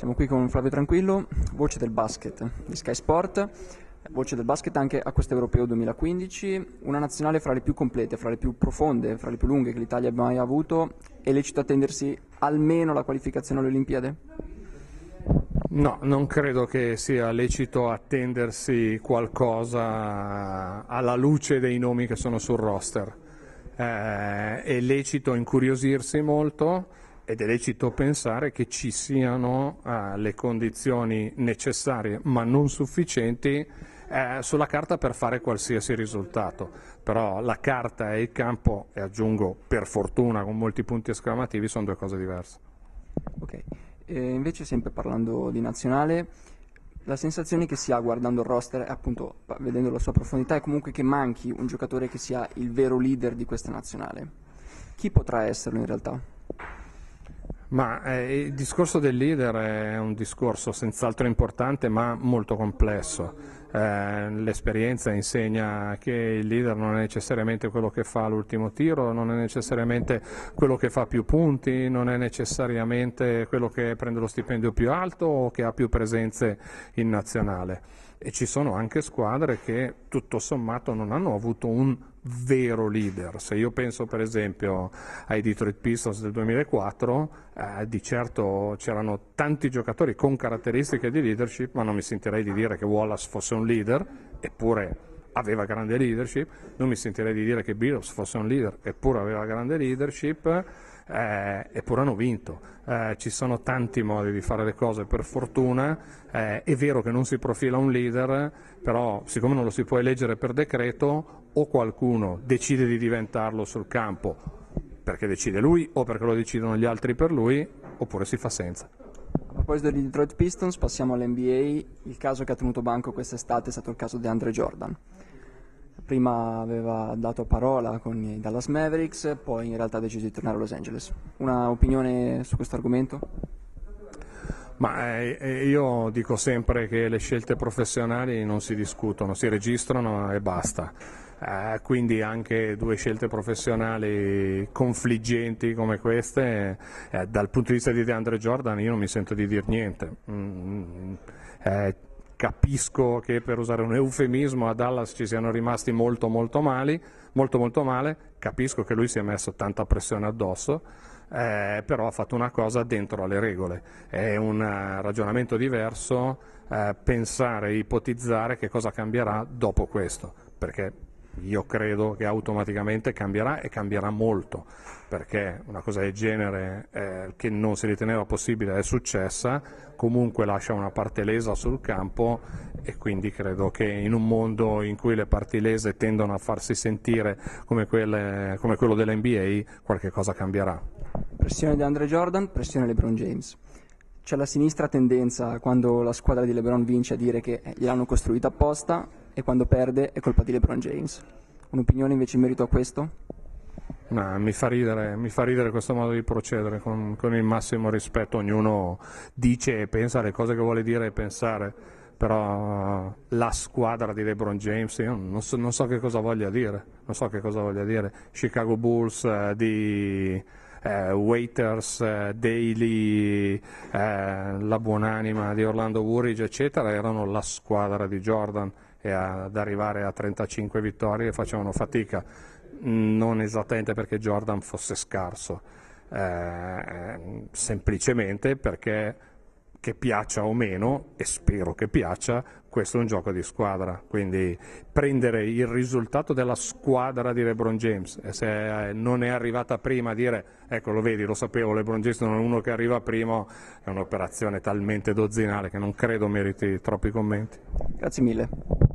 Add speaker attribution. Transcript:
Speaker 1: Siamo qui con Flavio Tranquillo, voce del basket di Sky Sport, voce del basket anche a questo europeo 2015, una nazionale fra le più complete, fra le più profonde, fra le più lunghe che l'Italia abbia mai avuto. È lecito attendersi almeno la qualificazione alle Olimpiadi?
Speaker 2: No, non credo che sia lecito attendersi qualcosa alla luce dei nomi che sono sul roster. Eh, è lecito incuriosirsi molto ed è lecito pensare che ci siano eh, le condizioni necessarie ma non sufficienti eh, sulla carta per fare qualsiasi risultato, però la carta e il campo, e aggiungo per fortuna con molti punti esclamativi, sono due cose diverse.
Speaker 1: Okay. Eh, invece sempre parlando di nazionale, la sensazione che si ha guardando il roster, appunto vedendo la sua profondità, è comunque che manchi un giocatore che sia il vero leader di questa nazionale. Chi potrà esserlo in realtà?
Speaker 2: Ma eh, il discorso del leader è un discorso senz'altro importante ma molto complesso. Eh, l'esperienza insegna che il leader non è necessariamente quello che fa l'ultimo tiro, non è necessariamente quello che fa più punti, non è necessariamente quello che prende lo stipendio più alto o che ha più presenze in nazionale e ci sono anche squadre che tutto sommato non hanno avuto un vero leader. Se io penso per esempio ai Detroit Pistons del 2004, eh, di certo c'erano tanti giocatori con caratteristiche di leadership, ma non mi sentirei di dire che Wallace fosse un leader, eppure aveva grande leadership, non mi sentirei di dire che Billups fosse un leader, eppure aveva grande leadership eh, eppure hanno vinto. Eh, ci sono tanti modi di fare le cose, per fortuna eh, è vero che non si profila un leader, però siccome non lo si può eleggere per decreto, o qualcuno decide di diventarlo sul campo perché decide lui o perché lo decidono gli altri per lui, oppure si fa senza. A
Speaker 1: proposito degli Detroit Pistons, passiamo all'NBA. Il caso che ha tenuto banco quest'estate è stato il caso di Andre Jordan prima aveva dato parola con i Dallas Mavericks, poi in realtà ha deciso di tornare a Los Angeles. Una opinione su questo argomento?
Speaker 2: Ma eh, eh, io dico sempre che le scelte professionali non si discutono, si registrano e basta. Eh, quindi anche due scelte professionali confliggenti come queste, eh, dal punto di vista di Andre Jordan io non mi sento di dire niente. Mm, mm eh, capisco che per usare un eufemismo a Dallas ci siano rimasti molto molto, mali, molto, molto male, capisco che lui si è messo tanta pressione addosso, eh, però ha fatto una cosa dentro alle regole, è un eh, ragionamento diverso uh, pensare, ipotizzare che cosa cambierà dopo questo, perché io credo che automaticamente cambierà e cambierà molto, perché una cosa del genere eh, che non si riteneva possibile è successa, comunque lascia una parte lesa sul campo e quindi credo che in un mondo in cui le parti lese tendono a farsi sentire come, quelle, come quello dell'NBA, qualche cosa cambierà.
Speaker 1: Pressione di Andre Jordan, pressione LeBron James c'è la sinistra tendenza quando la squadra di LeBron vince a dire che gliel'hanno costruita apposta, e quando perde è colpa di LeBron James. Un'opinione invece in merito a questo?
Speaker 2: No, mi, fa ridere, mi, fa ridere, questo modo di procedere con, con, il massimo rispetto, ognuno dice e pensa le cose che vuole dire e pensare, però la squadra di LeBron James io non so, non so che cosa voglia dire, non so che cosa voglia dire, Chicago Bulls eh, di eh, Waiters, eh, Daly, eh, la buonanima di Orlando Woolridge eccetera erano la squadra di Jordan e ad arrivare a 35 vittorie facevano fatica, non esattamente perché Jordan fosse scarso, eh, semplicemente perché che piaccia o meno, e spero che piaccia, questo è un gioco di squadra, quindi prendere il risultato della squadra di LeBron James e se eh, non è arrivata prima a dire ecco lo vedi, lo sapevo, LeBron James non è uno che arriva prima, è un'operazione talmente dozzinale che non credo meriti troppi commenti. Grazie mille.